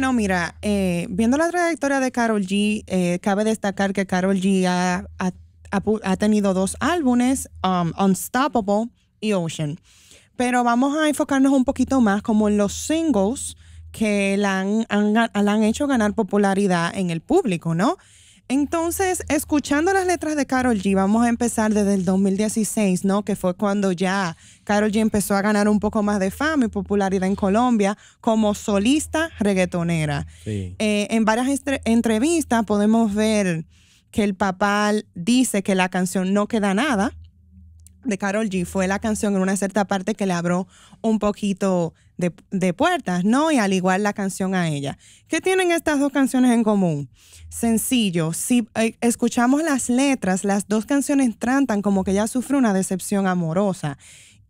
Bueno, mira, eh, viendo la trayectoria de Carol G, eh, cabe destacar que Carol G ha, tenido dos álbumes, um, Unstoppable y Ocean. Pero vamos a enfocarnos un poquito más como en los singles que han, la han hecho ganar popularidad en el público, ¿no? Entonces, escuchando las letras de Carol G, vamos a empezar desde el 2016, ¿no? Que fue cuando ya Carol G empezó a ganar un poco más de fama y popularidad en Colombia como solista reggaetonera. Eh, en varias entrevistas podemos ver que el papá dice que la canción no queda nada, de Carol G fue la canción en una cierta parte que le abrió un poquito de, puertas, ¿no? Y al igual la canción a ella. ¿Qué tienen estas dos canciones en común? Sencillo, si eh, escuchamos las letras, las dos canciones tratan como que ella sufre una decepción amorosa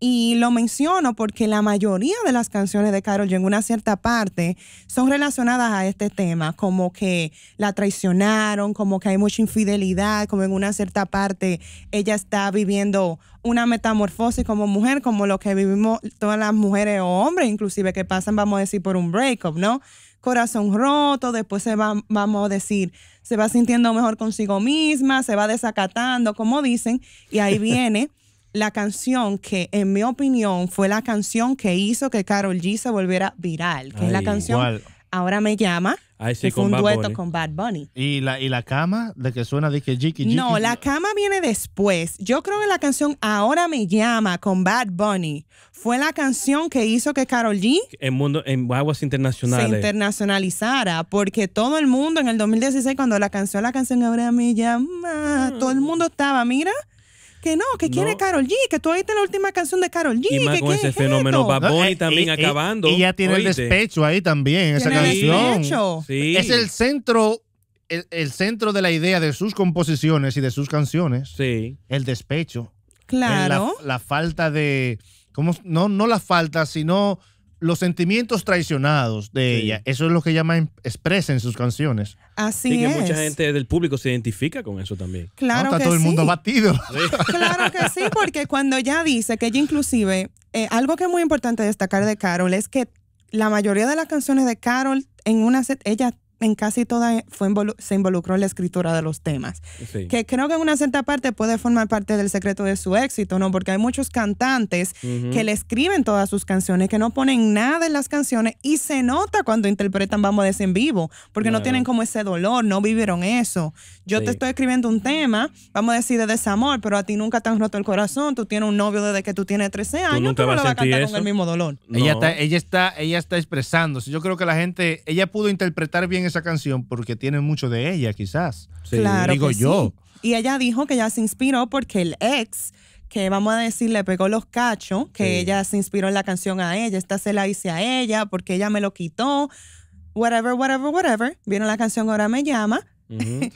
y lo menciono porque la mayoría de las canciones de Carol G en una cierta parte son relacionadas a este tema, como que la traicionaron, como que hay mucha infidelidad, como en una cierta parte ella está viviendo una metamorfosis como mujer, como lo que vivimos todas las mujeres o hombres inclusive que pasan, vamos a decir, por un breakup, ¿no? corazón roto, después se va, vamos a decir, se va sintiendo mejor consigo misma, se va desacatando, como dicen, y ahí viene la canción que, en mi opinión, fue la canción que hizo que Carol G se volviera viral, que es la canción Ahora me llama. Ay, fue un dueto con Bad Bunny. ¿Y la, ¿Y la cama? ¿De que suena de que jiki, jiki? No, la cama viene después. Yo creo que la canción Ahora me llama con Bad Bunny fue la canción que hizo que Carol G en, en aguas internacionales. se internacionalizara. Porque todo el mundo en el 2016, cuando la canción, la canción Ahora me llama, mm. todo el mundo estaba, mira, que no, que quiere Carol G, que tú oíste la última canción de Carol G. con ese fenómeno eh, también acabando. Y ya tiene el despecho ahí también, esa canción. Es el centro el, centro de la idea de sus composiciones y de sus canciones. Sí. El despecho. Claro. La, falta de. ¿cómo? No, no la falta, sino los sentimientos traicionados de ella. Eso es lo que ella más expresa en sus canciones. Así es. que mucha gente del público se identifica con eso también. Claro no, está todo el mundo batido. Claro que sí, porque cuando ella dice que ella inclusive, eh, algo que es muy importante destacar de Carol es que la mayoría de las canciones de Carol en una set, ella en casi toda fue se involucró en la escritura de los temas. Que creo que en una cierta parte puede formar parte del secreto de su éxito, ¿no? Porque hay muchos cantantes que le escriben todas sus canciones, que no ponen nada en las canciones y se nota cuando interpretan, vamos a decir, en vivo, porque no tienen como ese dolor, no vivieron eso. Yo te estoy escribiendo un tema, vamos a decir, de desamor, pero a ti nunca te han roto el corazón, tú tienes un novio desde que tú tienes 13 años, tú, no, lo vas a cantar con el mismo dolor. Ella, está, ella, está, ella está expresándose. Yo creo que la gente, ella pudo interpretar bien esa canción porque tiene mucho de ella, quizás. claro digo yo. Y ella dijo que ella se inspiró porque el ex, que vamos a decir, le pegó los cachos, que ella se inspiró en la canción a ella, esta se la hice a ella porque ella me lo quitó, whatever, whatever, whatever. Vieron la canción Ahora me llama. Vieron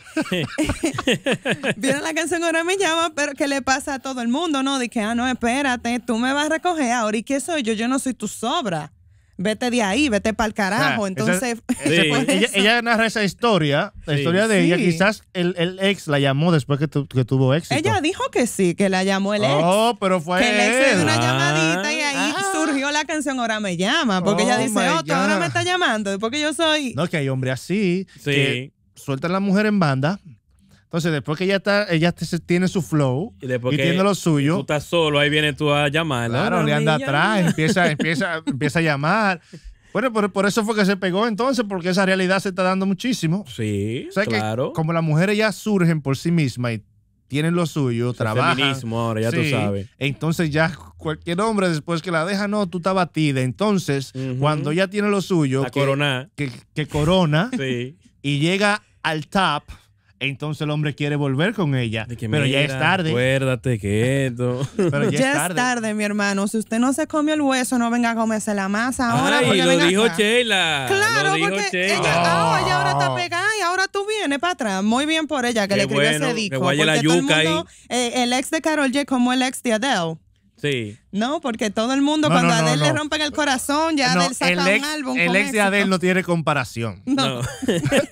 la canción Ahora me llama, pero qué le pasa a todo el mundo, ¿no? Dije, ah, no, espérate, tú me vas a recoger ahora y qué soy yo, yo no soy tu sobra vete de ahí, vete para el carajo. Ah, Entonces, ella, narra esa historia, la historia de ella. Quizás el, ex la llamó después que, tuvo éxito. Ella dijo que sí, que la llamó el ex. Oh, pero fue que le hizo una llamadita y ahí ah. surgió la canción Ahora me llama, porque ella oh dice, oh, tú ahora me está llamando, porque yo soy... No, que hay hombre así, que sueltan a la mujer en banda, entonces, después que ella está, ella tiene su flow y, tiene lo suyo. Tú estás solo, ahí viene tú a llamarla. Claro, le anda atrás, empieza, empieza, empieza a llamar. Bueno, por, eso fue que se pegó entonces, porque esa realidad se está dando muchísimo. Sí, claro. como las mujeres ya surgen por sí mismas y tienen lo suyo, trabajan. sea, trabajan. ahora, ya tú sabes. Entonces ya cualquier hombre después que la deja, no, tú estás batida. Entonces, cuando ya tiene lo suyo, que, que, corona, y llega al top, entonces el hombre quiere volver con ella. pero ya es tarde. Acuérdate que esto. ya, es, tarde. mi hermano. Si usted no se comió el hueso, no venga a comerse la masa ahora. Ay, porque dijo Claro, porque Ella, ah, oh. ahora está ah. pegada y ahora tú vienes para atrás. Muy bien por ella que le escribió ese disco. Que la yuca el, eh, el ex de Carol J como el ex de Adele. Sí. No, porque todo el mundo, cuando a Adele le rompen el corazón, ya Adele saca un álbum. El ex de Adele no tiene comparación. No.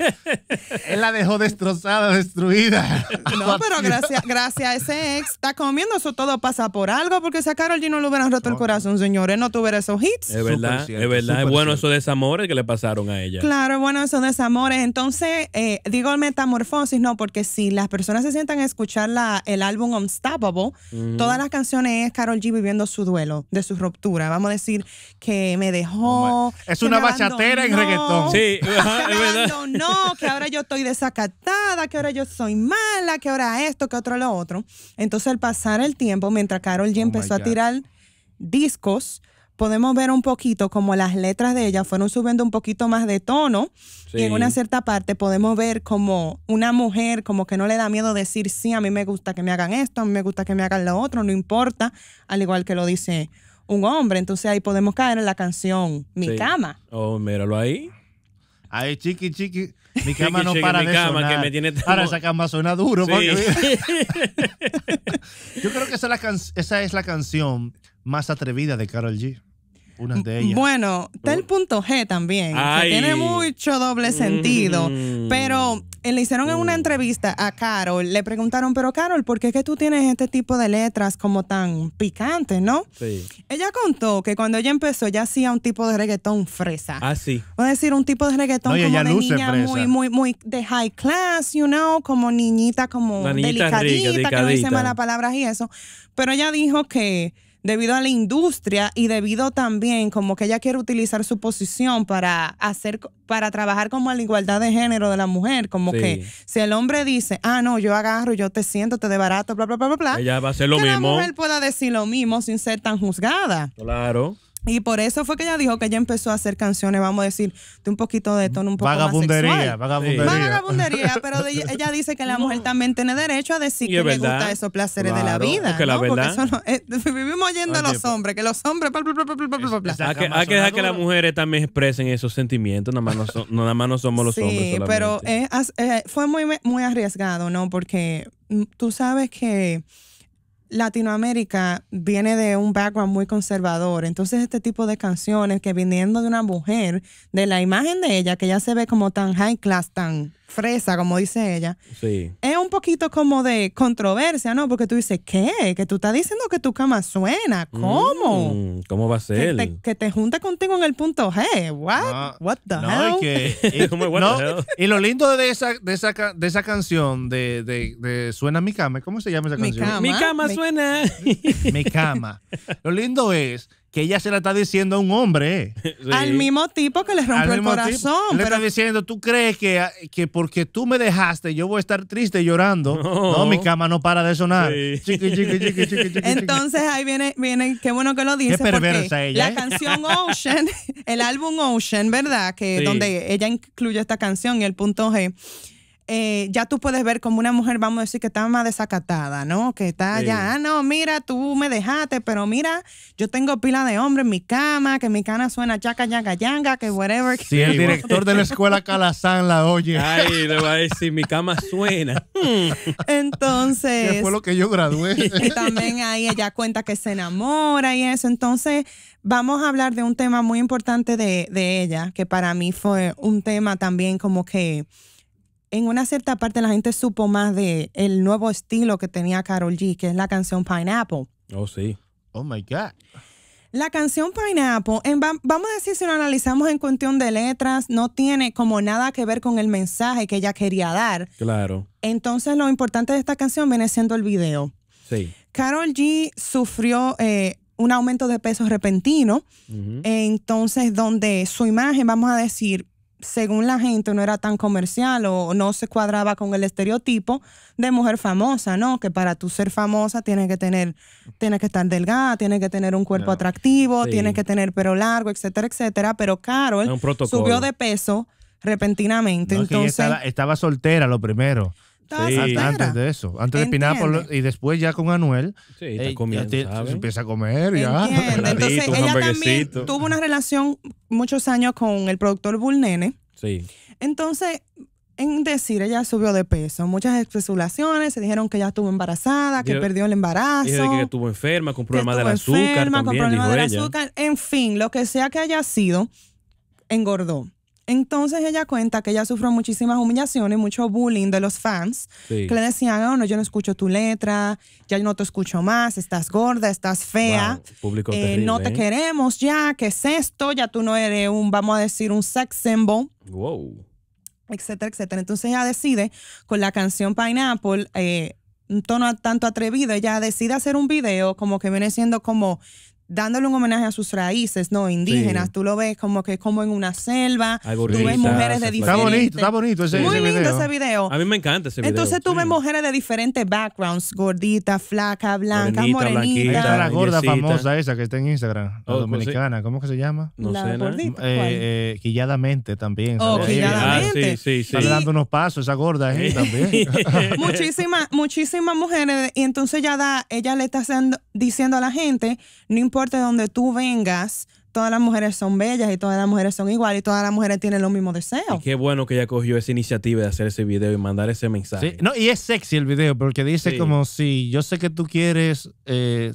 Él la dejó destrozada, destruida. No, pero gracias, gracias a ese ex está comiendo eso todo pasa por algo, porque si a Carol G le hubieran roto el corazón, señores, no tuviera esos hits. Es verdad, es verdad. Es bueno esos desamores que le pasaron a ella. Claro, bueno esos desamores. Entonces, eh, digo metamorfosis, no, porque si las personas se sientan a escuchar el álbum Unstoppable, todas las canciones es Carol G viviendo su duelo, de su ruptura. Vamos a decir que me dejó. es una bachatera en reggaetón. Sí, que es verdad. que ahora yo estoy desacatada, que ahora yo soy mala, que ahora esto, que otro lo otro. Entonces, al pasar el tiempo, mientras Carol G oh empezó a tirar discos, podemos ver un poquito como las letras de ella fueron subiendo un poquito más de tono y en una cierta parte podemos ver como una mujer como que no le da miedo decir, sí, a mí me gusta que me hagan esto, a mí me gusta que me hagan lo otro, no importa, al igual que lo dice un hombre. Entonces ahí podemos caer en la canción Mi cama. Oh, míralo ahí. Ay, chiqui, chiqui. Mi cama no para cama, Que me tiene esa cama suena duro. Yo creo que esa la esa es la canción más atrevida de Carol G. Una de Bueno, está el punto G también, que tiene mucho doble mm. sentido, pero eh, le hicieron en una mm. entrevista a Carol, le preguntaron, pero Carol, ¿por qué es que tú tienes este tipo de letras como tan picantes, no? Sí. Ella contó que cuando ella empezó, ya hacía un tipo de reggaetón fresa. Ah, sí. a decir, un tipo de reggaetón como de niña muy, muy, muy de high class, you know, como niñita, como delicadita, delicadita, que no dice malas palabras y eso. Pero ella dijo que debido a la industria y debido también como que ella quiere utilizar su posición para hacer, para trabajar como la igualdad de género de la mujer, como que si el hombre dice, ah, no, yo agarro, yo te siento, te debarato, bla, bla, bla, bla, Ella va a hacer lo que mismo. la mujer pueda decir lo mismo sin ser tan juzgada. Claro. Y por eso fue que ella dijo que ella empezó a hacer canciones, vamos a decir, de un poquito de tono un poco vagabundería, más sexual. Vagabundería, vagabundería. pero ella dice que la mujer también tiene derecho a decir que le gusta esos placeres de la vida. Porque la verdad... Eh, vivimos oyendo a los pues, hombres, que los hombres... hay, que, dejar que las mujeres también expresen esos sentimientos, nada más no, nada más somos los hombres. Sí, pero eh, fue muy, muy arriesgado, ¿no? Porque mm, tú sabes que Latinoamérica viene de un background muy conservador, entonces este tipo de canciones que viniendo de una mujer, de la imagen de ella, que ya se ve como tan high class, tan fresa, como dice ella, es un poquito como de controversia, ¿no? Porque tú dices, ¿qué? Que tú estás diciendo que tu cama suena. Mm, ¿Cómo? ¿Cómo va a ser? Que te, junta contigo en el punto G. ¿What? ¿What the hell? Y, y lo lindo de esa, de esa, de esa canción de, de, Suena mi cama, ¿cómo se llama esa canción? Mi cama, mi cama suena. mi cama. Lo lindo es que ella se la está diciendo a un hombre. Al mismo tipo que le rompió el corazón. Le está diciendo, tú crees que, ah, que, porque tú me dejaste yo voy a estar triste llorando. No, mi cama no para de sonar. Entonces ahí viene, viene, qué bueno que lo dice. Qué ¿eh? La canción Ocean, el álbum Ocean, ¿verdad? Que donde ella incluye esta canción y el punto G eh, ya tú puedes ver como una mujer, vamos a decir, que está más desacatada, ¿no? Que está ya, ah, no, mira, tú me dejaste, pero mira, yo tengo pila de hombre en mi cama, que mi cana suena chaca, yanga, yanga, que whatever. Si el director de la escuela Calazán la oye. Ay, le va a decir, mi cama suena. Entonces. Que fue lo que yo gradué. Y también ahí ella cuenta que se enamora y eso. Entonces, vamos a hablar de un tema muy importante de ella, que para mí fue un tema también como que en una cierta parte la gente supo más de el nuevo estilo que tenía Carol G, que es la canción Pineapple. Oh, sí. Oh, my God. La canción Pineapple, vamos a decir si lo analizamos en cuestión de letras, no tiene como nada que ver con el mensaje que ella quería dar. Claro. Entonces lo importante de esta canción viene siendo el video. Sí. Carol G sufrió eh, un aumento de peso repentino, entonces donde su imagen, vamos a decir, según la gente, no era tan comercial o no se cuadraba con el estereotipo de mujer famosa, ¿no? Que para tú ser famosa tienes que tener, tienes que estar delgada, tienes que tener un cuerpo atractivo, tienes que tener pelo largo, etcétera, etcétera. Pero Carol subió de peso repentinamente. estaba, estaba, soltera lo primero. Antes de eso, antes de Pinápolis y después ya con Anuel. Sí, se empieza a comer ya. Entonces ella también tuvo una relación muchos años con el productor Bulnene. Sí. Entonces, en decir, ella subió de peso. Muchas especulaciones, se dijeron que ella estuvo embarazada, que perdió el embarazo. que estuvo enferma, con problemas del azúcar. también, con problemas del azúcar. En fin, lo que sea que haya sido, engordó. Entonces ella cuenta que ella sufrió muchísimas humillaciones, mucho bullying de los fans, que le decían, oh, no, yo no escucho tu letra, ya no te escucho más, estás gorda, estás fea, eh, no te ¿eh? queremos ya, ¿qué es esto? Ya tú no eres un, vamos a decir, un sex symbol. Wow. Etcétera, etcétera. Entonces ella decide, con la canción Pineapple, eh, un tono tanto atrevido, ella decide hacer un video como que viene siendo como dándole un homenaje a sus raíces, ¿no? Indígenas. Tú lo ves como que es como en una selva. tú ves mujeres de diferentes... Está bonito, está bonito ese, Muy lindo ese video. A mí me encanta ese video. Entonces tú ves mujeres de diferentes backgrounds. Gordita, flaca, blanca, morenitas morenita. la gorda famosa esa que está en Instagram. Oh, dominicana. ¿Cómo que se llama? No la sé, gordita, eh, eh, Quilladamente también. Oh, ah, quilladamente. sí, sí, Está dando unos pasos esa gorda ahí también. muchísimas, muchísimas mujeres. Y entonces ya da, ella le está diciendo a la gente, no importa donde tú vengas, todas las mujeres son bellas y todas las mujeres son igual y todas las mujeres tienen los mismos deseos. Y qué bueno que ella cogió esa iniciativa de hacer ese video y mandar ese mensaje. No, y es sexy el video porque dice como si yo sé que tú quieres eh,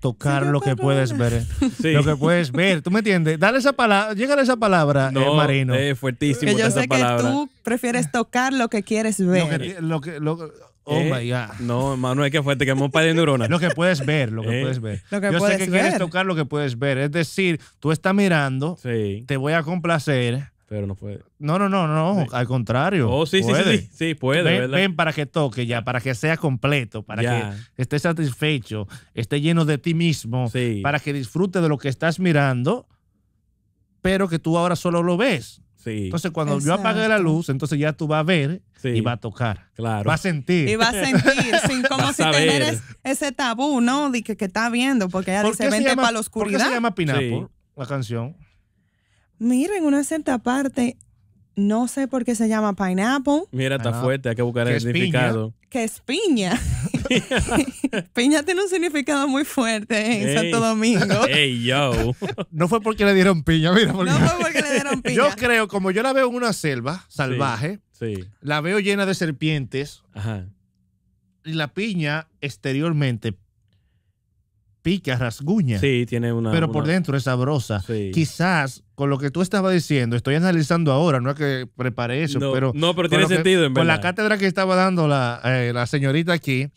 tocar lo que puedes ver. Eh, lo que puedes ver, ¿tú me entiendes? Dale esa palabra, llega esa palabra, eh, Marino. Es fuertísimo. Que yo sé que tú prefieres tocar lo que quieres ver. Lo que, lo que, Oh eh, my God. No, Manuel, que fuerte, que hemos de neuronas. lo que puedes ver, lo que eh. puedes ver. Yo sé que quieres tocar lo que puedes ver. Es decir, tú estás mirando, te voy a complacer. Pero no puede. No, no, no, no, al contrario. Oh, sí, sí, sí, sí, puede, ven, Ven para que toque ya, para que sea completo, para que esté satisfecho, esté lleno de ti mismo, para que disfrute de lo que estás mirando, pero que tú ahora solo lo ves. Entonces, cuando yo apague la luz, entonces ya tú vas a ver y vas a tocar. Claro. Vas a sentir. Y vas a sentir, sin como si tener ese tabú, ¿no? De que, que está viendo, porque ella dice, vente para la oscuridad. ¿Por qué se llama Pinapo, la canción? Miren, una cierta parte, no sé por qué se llama pineapple. Mira, está ah, fuerte, hay que buscar el significado. Que es piña. piña tiene un significado muy fuerte en Santo Domingo. Ey, yo. no fue porque le dieron piña, mira. No fue porque le dieron piña. Yo creo, como yo la veo en una selva salvaje, la veo llena de serpientes. Y la piña exteriormente pica, rasguña. Sí, tiene una. Pero por dentro es sabrosa. Sí. Quizás con lo que tú estabas diciendo, estoy analizando ahora, no es que prepare eso, pero. No, pero tiene sentido, en verdad. Con la cátedra que estaba dando la, eh, la señorita aquí,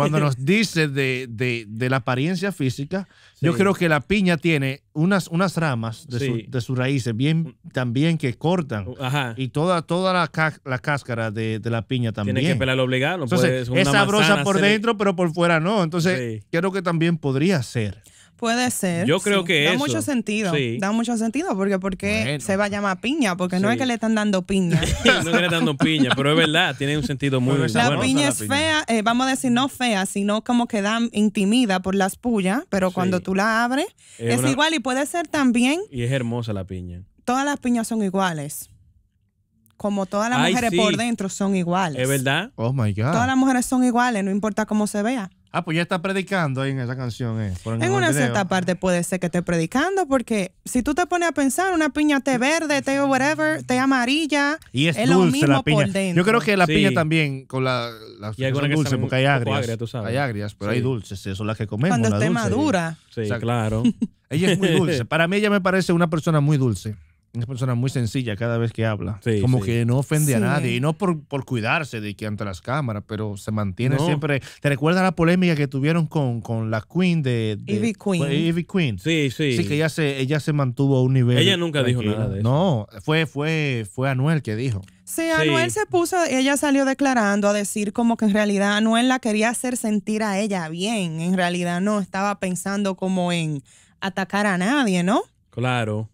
cuando nos dice de, de, la apariencia física, yo creo que la piña tiene unas, unas ramas de, sus raíces bien también que cortan. Uh, y toda, toda la, cáscara de, la piña también. Tiene que pelar obligado. No Entonces, es sabrosa por dentro, pero por fuera no. Entonces, creo que también podría ser. Puede ser. Yo creo que da Da mucho sentido. Da mucho sentido porque porque se va a llamar piña, porque no es que le están dando piña. no es que le están dando piña, pero es verdad, tiene un sentido muy bueno. La piña es fea, eh, vamos a decir no fea, sino como que da intimida por las pullas, pero cuando tú la abres es, igual y puede ser también. Y es hermosa la piña. Todas las piñas son iguales como todas las mujeres por dentro son iguales. ¿Es verdad? Oh my God. Todas las mujeres son iguales, no importa cómo se vea. Ah, pues ya está predicando ahí en esa canción. Eh, en, una cierta parte puede ser que esté predicando, porque si tú te pones a pensar, una piña té verde, te whatever, te amarilla, es, lo mismo por dentro. Yo creo que la piña también, con la, las y porque hay agrias. Hay agrias, pero hay dulces, eso es las que comemos. Cuando esté madura. Sí, claro. ella es muy dulce. Para mí ella me parece una persona muy dulce una persona muy sencilla cada vez que habla. como que no ofende a nadie. Y no por, por, cuidarse de que ante las cámaras, pero se mantiene siempre. ¿Te recuerdas la polémica que tuvieron con, la Queen de. de Evie Queen. Sí, sí. Sí, que ella se, ella se mantuvo a un nivel. Ella nunca dijo nada de eso. No, fue, fue, fue Anuel que dijo. Sí, Anuel se puso, ella salió declarando a decir como que en realidad Anuel la quería hacer sentir a ella bien. En realidad no estaba pensando como en atacar a nadie, ¿no? Claro.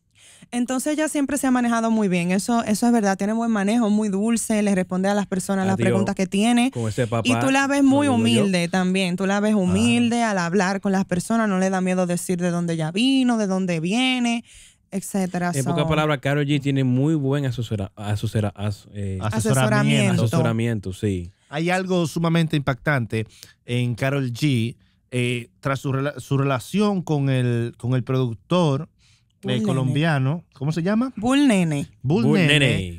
Entonces ella siempre se ha manejado muy bien, eso, eso es verdad, tiene buen manejo, muy dulce, le responde a las personas las preguntas que tiene. ese papá, y tú la ves muy humilde también, tú la ves humilde al hablar con las personas, no le da miedo decir de dónde ella vino, de dónde viene etcétera. En pocas palabras, Carol G tiene muy buen eh, asesoramiento. asesoramiento. sí. Hay algo sumamente impactante en Carol G eh, tras su, su, relación con el, con el productor eh, colombiano. ¿Cómo se llama? Bull Nene.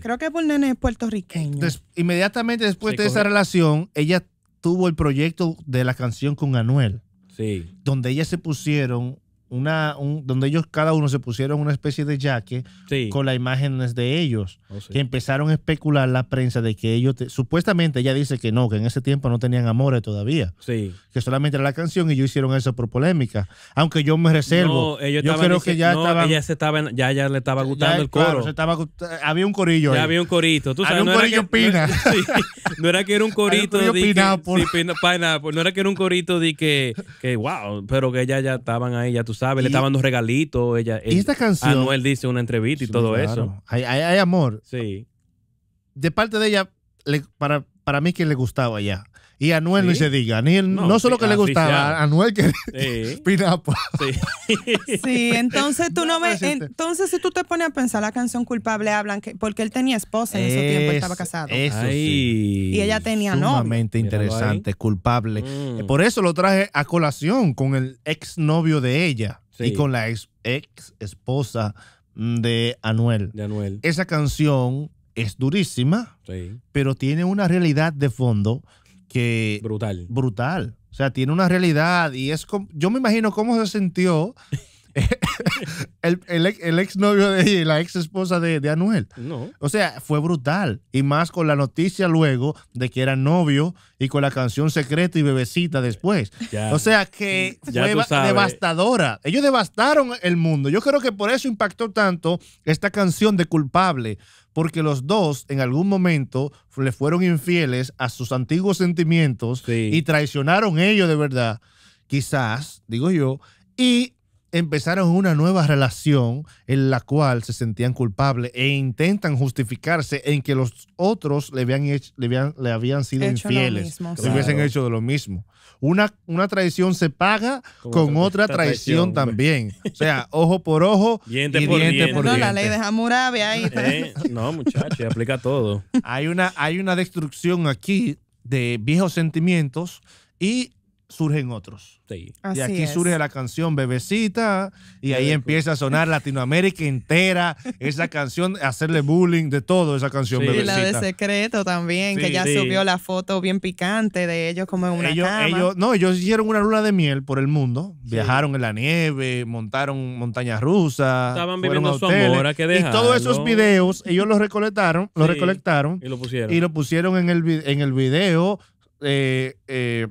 Creo que Bull Nene es puertorriqueño. inmediatamente después de esa relación, ella tuvo el proyecto de la canción con Anuel. Sí. Donde ellas se pusieron una, un, donde ellos cada uno se pusieron una especie de jaque con las imágenes de ellos, oh, que empezaron a especular la prensa de que ellos, supuestamente ella dice que no, que en ese tiempo no tenían amores todavía, que solamente era la canción y ellos hicieron eso por polémica, aunque yo me reservo, ellos yo creo que ya estaba, ya, ya le estaba gustando el coro, había un corillo, había un corito, no corillo era que, pina, no, era que era un corito, de que, no era que era un corito de que, wow, pero que ya ya estaban ahí, ya tú sabes, le estaba dando regalitos. Ella, y esta canción. Anuel dice una entrevista y todo eso. Hay, amor. Sí. De parte de ella, para, para mí, que le gustaba allá y a Anuel ni se diga. no, solo que le gustaba, a Anuel que sí. Sí. entonces tú no me. Este. Entonces, si tú te pones a pensar, la canción culpable hablan que, porque él tenía esposa en ese tiempo, estaba casado. Eso sí. Y ella tenía no. Sumamente interesante, culpable. Mm. Eh, por eso lo traje a colación con el ex novio de ella y con la ex, esposa de Anuel. De Anuel. Esa canción es durísima, pero tiene una realidad de fondo que... Brutal. Brutal. O sea, tiene una realidad y es... Como, yo me imagino cómo se sintió el, el, ex novio de ella y la ex esposa de, Anuel. O sea, fue brutal. Y más con la noticia luego de que era novio y con la canción secreta y bebecita después. o sea que fue devastadora. Ellos devastaron el mundo. Yo creo que por eso impactó tanto esta canción de culpable. Porque los dos en algún momento le fueron infieles a sus antiguos sentimientos y traicionaron ellos de verdad. Quizás, digo yo, y empezaron una nueva relación en la cual se sentían culpables e intentan justificarse en que los otros le habían, le habían, sido infieles, Se hubiesen hecho de lo mismo. Una, una traición se paga con otra, traición, también. o sea, ojo por ojo diente por diente, la ley de Hammurabi ahí. Eh, no, muchachos, aplica todo. Hay una, hay una destrucción aquí de viejos sentimientos y surgen otros. Sí. y aquí surge la canción Bebecita y ahí empieza a sonar Latinoamérica entera, esa canción, hacerle bullying de todo, esa canción Bebecita. Y la de Secreto también, que ya subió la foto bien picante de ellos como en una ellos, Ellos, no, ellos hicieron una luna de miel por el mundo, viajaron en la nieve, montaron montañas rusas, estaban viviendo su amor, que Y todos esos videos, ellos los recolectaron, los recolectaron y lo pusieron. Y lo pusieron en el, en el video eh, eh,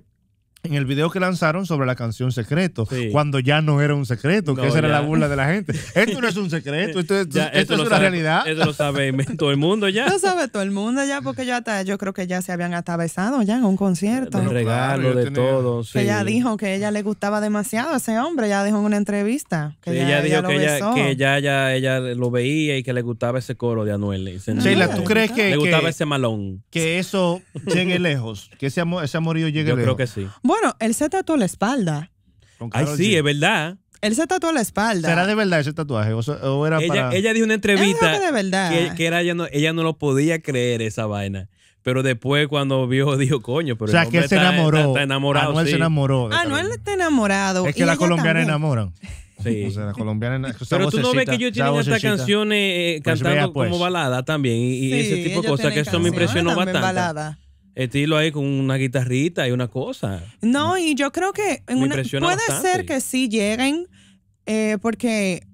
en el video que lanzaron sobre la canción Secreto, cuando ya no era un secreto, que esa era la burla de la gente. Esto no es un secreto, esto, es una realidad. Eso lo sabe todo el mundo ya. Lo sabe todo el mundo ya, porque yo hasta, yo creo que ya se habían atravesado ya en un concierto. De regalo, de todo. Que ella dijo que ella le gustaba demasiado a ese hombre, ya dijo en una entrevista. Que ella, dijo que, ella, lo veía y que le gustaba ese coro de Anuel. Sheila, ¿tú crees que... Le gustaba ese malón. Que eso llegue lejos, que ese, ese amorío llegue lejos. Yo creo que sí. Bueno, bueno, él se tatuó la espalda. Ay, sí, es verdad. Él se tatuó la espalda. ¿Será de verdad ese tatuaje? ella, para... ella dijo una entrevista de verdad. que, era, ella, no, ella no lo podía creer esa vaina. Pero después cuando vio, dijo, coño, pero... O sea, que él se enamoró. Está, está enamorado, Anuel no, se enamoró. Anuel está enamorado. Es que las colombianas enamoran. Sí. O sea, las colombianas... Pero tú no ves que yo tienen estas canciones eh, cantando pues. como balada también. Y, ese tipo de cosas que eso me impresionó bastante. Balada estilo ahí con una guitarrita y una cosa. No, y yo creo que puede ser que sí lleguen, eh, porque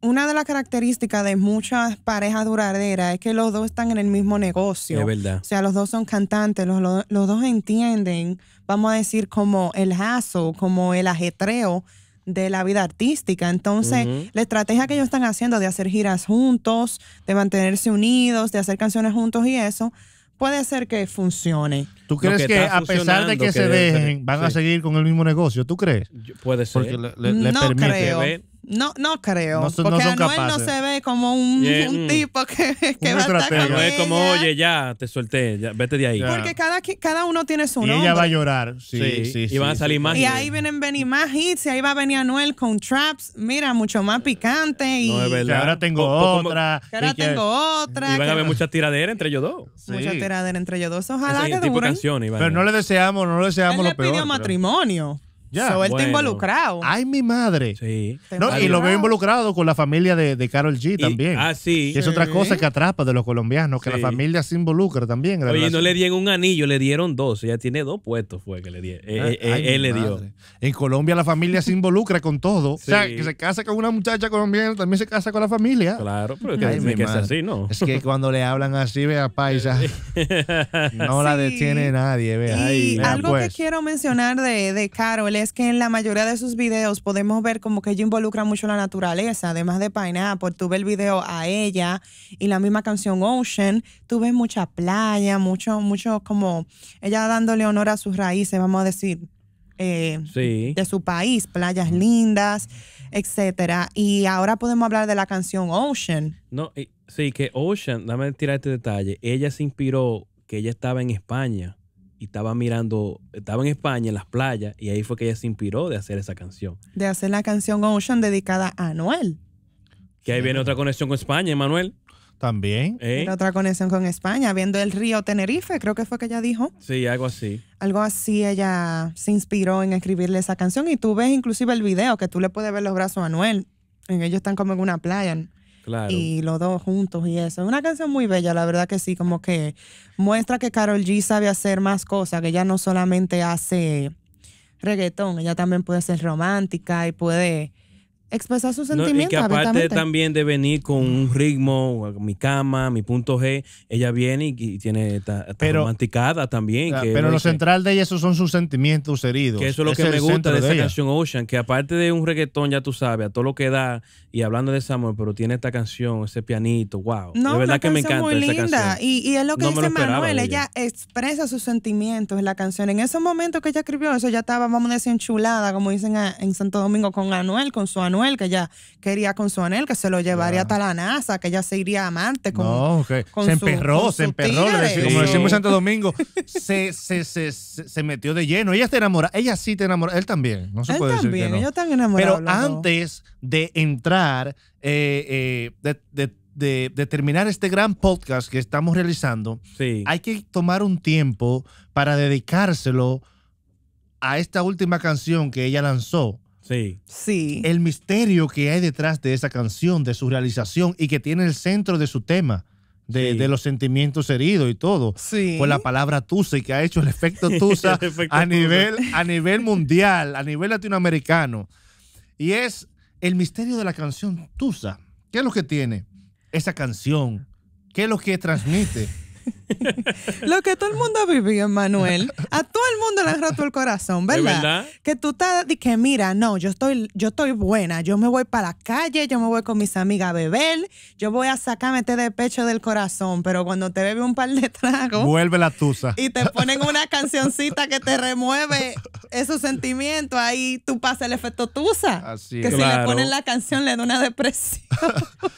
una de las características de muchas parejas duraderas es que los dos están en el mismo negocio. verdad. O sea, los dos son cantantes, los, dos entienden, vamos a decir, como el jazo, como el ajetreo de la vida artística. Entonces, la estrategia que ellos están haciendo de hacer giras juntos, de mantenerse unidos, de hacer canciones juntos y eso, puede ser que funcione. ¿Tú crees que, a pesar de que, se dejen, van a seguir con el mismo negocio? ¿Tú crees? puede ser. Porque le, no Creo. No, no creo. porque no no se ve como un, mm. tipo que, que va a estar con es como, oye, ya, te suelté, vete de ahí. Porque cada, cada uno tiene su nombre. Y ella va a llorar. Sí, sí, Y van a salir más más. Y ahí vienen venir más hits. Y ahí va a venir Noel con traps, mira, mucho más picante. Y, no, es verdad. ahora tengo otra. Y ahora tengo otra. Y van a haber muchas tiraderas entre ellos dos. Muchas tiraderas entre ellos dos. Ojalá que tipo Pero no le deseamos, no le deseamos Él le pidió matrimonio. Ya, él está involucrado. Ay, mi madre. Sí. y lo veo involucrado con la familia de, de Carol G también. ah, sí. es otra cosa que atrapa de los colombianos, que la familia se involucra también. Oye, no le dieron un anillo, le dieron dos. Ya tiene dos puestos, fue que le dieron. Eh, eh, él le dio. En Colombia la familia se involucra con todo. O sea, que se casa con una muchacha colombiana, también se casa con la familia. Claro, pero es que, es así, ¿no? Es que cuando le hablan así, vea, paisa, no la detiene nadie, vea. Y algo que pues. quiero mencionar de, de Carol es que en la mayoría de sus videos podemos ver como que ella involucra mucho la naturaleza, además de Pineapple, por tuve el video a ella y la misma canción Ocean, Tuve mucha playa, mucho, mucho como ella dándole honor a sus raíces, vamos a decir, eh, de su país, playas lindas, etcétera. Y ahora podemos hablar de la canción Ocean. No, sí, que Ocean, dame tirar este detalle, ella se inspiró que ella estaba en España y estaba mirando, estaba en España, en las playas, y ahí fue que ella se inspiró de hacer esa canción. De hacer la canción Ocean dedicada a Anuel. Que ahí viene otra conexión con España, Emanuel. También. Eh. Otra conexión con España, viendo el río Tenerife, creo que fue que ella dijo. Sí, algo así. Algo así, ella se inspiró en escribirle esa canción y tú ves inclusive el video, que tú le puedes ver los brazos a Anuel. Ellos están como en una playa. Y los dos juntos y eso. Es Una canción muy bella, la verdad que sí, como que muestra que Carol G sabe hacer más cosas, que ella no solamente hace reggaetón, ella también puede ser romántica y puede expresar sus sentimientos. y que aparte también de venir con un ritmo, mi cama, mi punto G, ella viene y, tiene esta, romanticada también. Ah, pero lo, central de ella son sus sentimientos heridos. Que eso es lo que me gusta de, esa canción Ocean, que aparte de un reggaetón, ya tú sabes, a todo lo que da, y hablando de Samuel, pero tiene esta canción, ese pianito, wow. No, de verdad que me encanta esa Canción. Y, es lo que dice Manuel, ella. expresa sus sentimientos en la canción. En esos momentos que ella escribió eso, ya estaba, vamos a decir, enchulada, como dicen en Santo Domingo, con Anuel, con su Anuel que ella quería con su anel que se lo llevaría hasta la NASA, que ella se iría amante con, Se emperró, se emperró, como decimos en Santo Domingo, se, metió de lleno. Ella se enamora ella sí te enamora, él también, no se puede decir que no. Pero antes de entrar, eh, eh, de, de terminar este gran podcast que estamos realizando, hay que tomar un tiempo para dedicárselo a esta última canción que ella lanzó, Sí. El misterio que hay detrás de esa canción, de su realización y que tiene el centro de su tema. De, los sentimientos heridos y todo. Sí. Pues la palabra Tusa y que ha hecho el efecto Tusa a, nivel, a nivel mundial, a nivel latinoamericano. Y es el misterio de la canción Tusa. ¿Qué es lo que tiene esa canción? ¿Qué es lo que transmite? Lo que todo el mundo ha vivido, Manuel. A todo el mundo le han roto el corazón, ¿verdad? Que tú estás di que mira, no, yo estoy, yo estoy buena, yo me voy para la calle, yo me voy con mis amigas a beber, yo voy a sacarme este de pecho del corazón, pero cuando te bebe un par de tragos. Vuelve la tusa. Y te ponen una cancioncita que te remueve esos sentimientos, ahí tú pasas el efecto tusa. Así Que si le ponen la canción le da una depresión.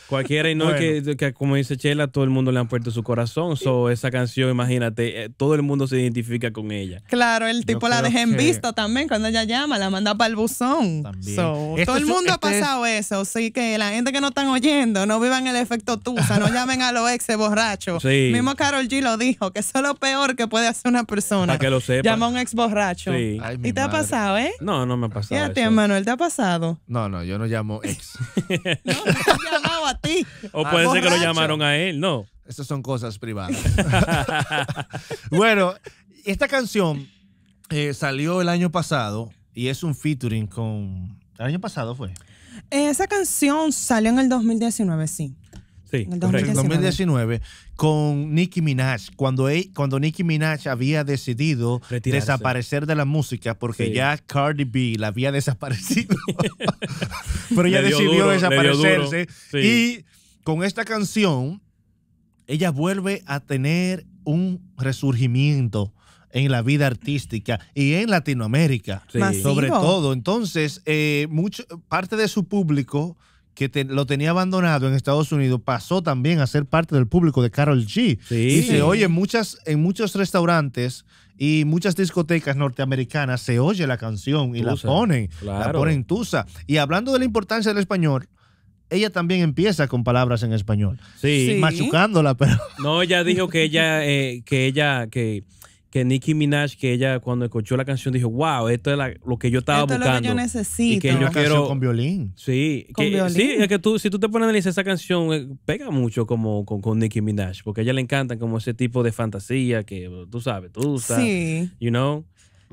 Cualquiera y no que, como dice Chela, todo el mundo le han puesto su corazón, so esa canción, imagínate, eh, todo el mundo se identifica con ella. Claro, el tipo la dejen en visto también cuando ella llama, la manda para el buzón. todo el mundo ha este pasado eso, así que la gente que no están oyendo, no vivan el efecto tusa, no llamen a los ex borrachos. Mismo Carol G lo dijo, que eso es lo peor que puede hacer una persona. Para que lo sepa. Llama a un ex borracho. y te ha pasado, ¿eh? No, no me ha pasado. Fíjate, Manuel, ¿te ha pasado? No, no, yo no llamo ex. no, he llamado a ti. O puede ah, ser que lo llamaron a él, no. Esas son cosas privadas. bueno, esta canción eh, salió el año pasado y es un featuring con... ¿El año pasado fue? Eh, esa canción salió en el 2019, sí. Sí, en el 2019. 2019. con Nicki Minaj, cuando, e, cuando Nicki Minaj había decidido desaparecer de la música porque ya Cardi B la había desaparecido. Pero ella decidió desaparecerse. Y con esta canción ella vuelve a tener un resurgimiento en la vida artística y en Latinoamérica, sobre todo. Entonces, eh, mucho, parte de su público que lo tenía abandonado en Estados Unidos pasó también a ser parte del público de Carol G. Y se oye en, muchas, en muchos restaurantes y muchas discotecas norteamericanas se oye la canción y la ponen, la ponen tusa. Y hablando de la importancia del español, ella también empieza con palabras en español. Sí. Machucándola, pero. No, ella dijo que ella, eh, que ella, que, que Nicki Minaj, que ella cuando escuchó la canción dijo, wow, esto es lo que yo estaba esto buscando. Es lo que yo necesito. Y que yo quiero. con violín. Sí. que, Sí, es que tú, si tú te pones a analizar esa canción, eh, pega mucho como con, con, Nicki Minaj, porque a ella le encantan como ese tipo de fantasía que tú sabes, tú sabes. Sí. You know?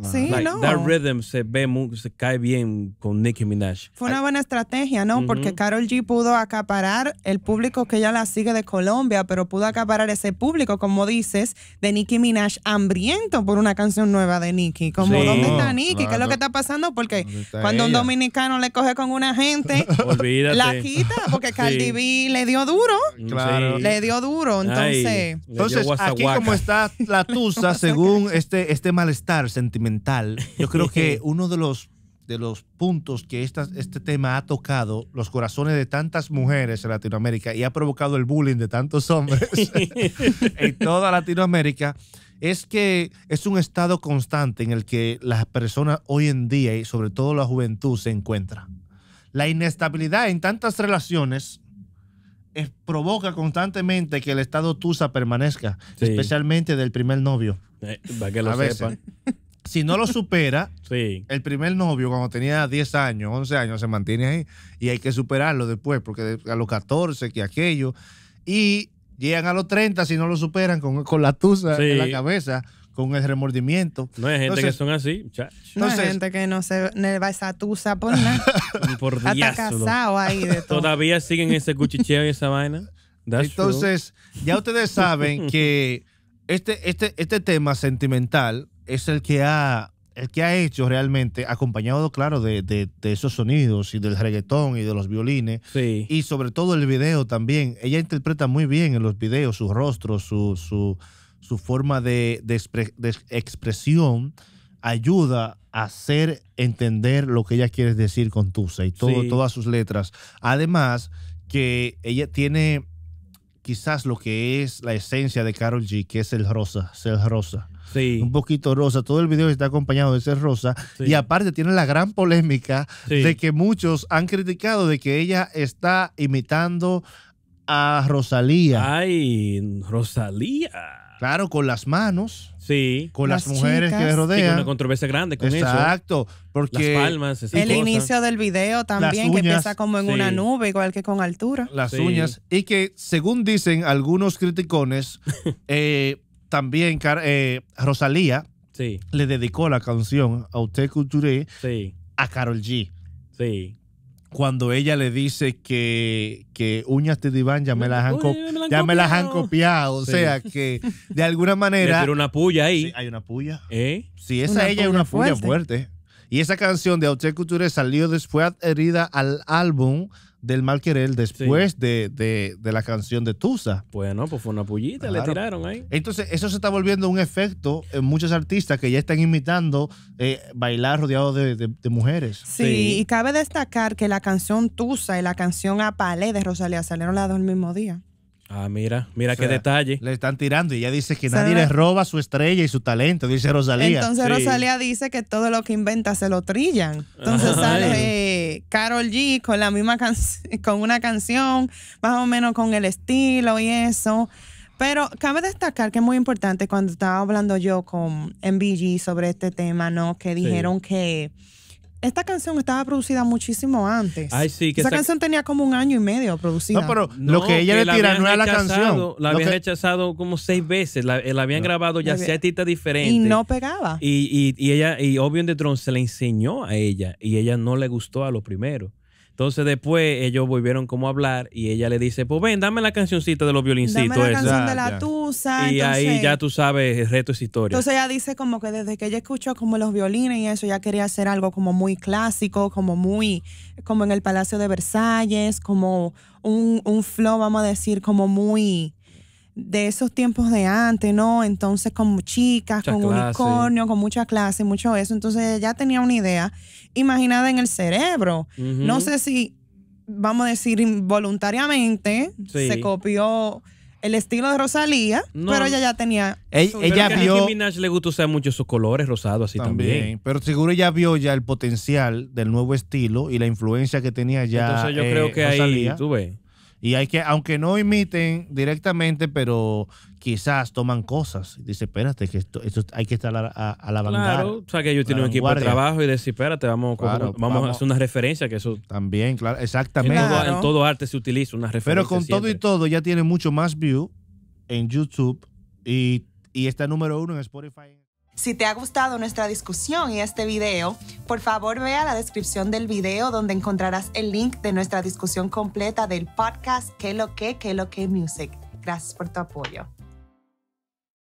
Sí, no. That rhythm se ve muy, se cae bien con Nicki Minaj. Fue una buena estrategia, ¿no? Porque Carol G pudo acaparar el público que ya la sigue de Colombia, pero pudo acaparar ese público, como dices, de Nicki Minaj hambriento por una canción nueva de Nicki. Como, ¿dónde está Nicki? ¿Qué es lo que está pasando? Porque cuando un dominicano le coge con una gente, la quita, porque Cardi B le dio duro. Mm, le dio duro, entonces. entonces, aquí como está la tusa, según este, este malestar sentimental yo creo que uno de los, de los puntos que este tema ha tocado los corazones de tantas mujeres en Latinoamérica y ha provocado el bullying de tantos hombres en toda Latinoamérica es que es un estado constante en el que las personas hoy en día y sobre todo la juventud se encuentra. La inestabilidad en tantas relaciones provoca constantemente que el estado tusa permanezca, especialmente del primer novio. Eh, para que lo sepan si no lo supera, el primer novio cuando tenía 10 años, 11 años, se mantiene ahí y hay que superarlo después, porque a los 14, que aquello, y llegan a los 30 si no lo superan con, la tusa en la cabeza, con el remordimiento. No hay gente que son así, No hay gente que no se le esa tusa por nada. por Hasta casado ahí de todo. Todavía siguen ese cuchicheo y esa vaina. entonces, ya ustedes saben que este, este, este tema sentimental es el que ha el que ha hecho realmente, acompañado, claro, de, esos sonidos y del reggaetón y de los violines. Y sobre todo el video también. Ella interpreta muy bien en los videos su rostro, su, su, forma de, expresión. Ayuda a hacer entender lo que ella quiere decir con Tusa y todo, todas sus letras. Además, que ella tiene quizás lo que es la esencia de Carol G, que es el rosa, ser rosa. Sí. Un poquito rosa. Todo el video está acompañado de ser rosa. Y aparte tiene la gran polémica de que muchos han criticado de que ella está imitando a Rosalía. Ay, Rosalía. Claro, con las manos. Sí. Con las, mujeres que le rodean. Y con una controversia grande con Exacto, Porque las palmas, El inicio del video también, que empieza como en una nube, igual que con altura. Las uñas. Y que, según dicen algunos criticones, eh, también eh, Rosalía le dedicó la canción a usted, Couture, a Carol G. Sí cuando ella le dice que, que uñas de diván ya me las han, copiado. O sea que de alguna manera. Pero una puya ahí. Sí, hay una puya. ¿Eh? Sí, esa ella es una puya fuerte. Y esa canción de Auté Couture salió después adherida al álbum del mal querer después de, la canción de Tusa. Bueno, pues fue una pullita, le tiraron ahí. Entonces, eso se está volviendo un efecto en muchos artistas que ya están imitando eh, bailar rodeado de, mujeres. Sí, y cabe destacar que la canción Tusa y la canción Apalé de Rosalía salieron las dos el mismo día. Ah, mira, mira qué detalle. Le están tirando y ella dice que nadie le roba su estrella y su talento, dice Rosalía. Entonces Rosalía dice que todo lo que inventa se lo trillan. Entonces sale Carol eh, G con la misma con una canción, más o menos con el estilo y eso. Pero cabe destacar que es muy importante cuando estaba hablando yo con MBG sobre este tema, ¿no? Que dijeron que esta canción estaba producida muchísimo antes. Ay, sí, que esa, canción tenía como un año y medio producida. No, pero lo que ella le tira no era la canción. La habían rechazado como seis veces. La, eh, habían grabado ya siete diferentes. diferente. Y no pegaba. Y, y, y ella, y de Tron se la enseñó a ella. Y ella no le gustó a lo primero. Entonces después ellos volvieron como a hablar y ella le dice, pues ven, dame la cancioncita de los violincitos. la canción de la tusa. Y ahí ya tú sabes, el resto es historia. Entonces ella dice como que desde que ella escuchó como los violines y eso, ya quería hacer algo como muy clásico, como muy, como en el Palacio de Versalles, como un flow, vamos a decir, como muy de esos tiempos de antes, ¿no? Entonces con chicas, con unicornio, con mucha clase, mucho eso. Entonces ya tenía una idea imaginada en el cerebro. No sé si, vamos a decir, voluntariamente, se copió el estilo de Rosalía, pero ella ya tenía. Ella, vio. A le gusta usar mucho sus colores rosados, así también. Pero seguro ella vio ya el potencial del nuevo estilo y la influencia que tenía ya. Entonces yo eh, creo que ahí, tú ves. Y hay que, aunque no imiten directamente, pero quizás toman cosas. Dice, espérate, que esto, hay que estar a, la vanguardia. Claro, o sea, que ellos tienen un equipo de trabajo y decir, espérate, vamos, vamos, a hacer una referencia, que eso... También, claro, exactamente. En todo, arte se utiliza una referencia. Pero con todo y todo ya tiene mucho más view en YouTube y, y está número uno en Spotify. Si te ha gustado nuestra discusión y este video, por favor vea la descripción del video donde encontrarás el link de nuestra discusión completa del podcast Que lo que, que lo que music. Gracias por tu apoyo.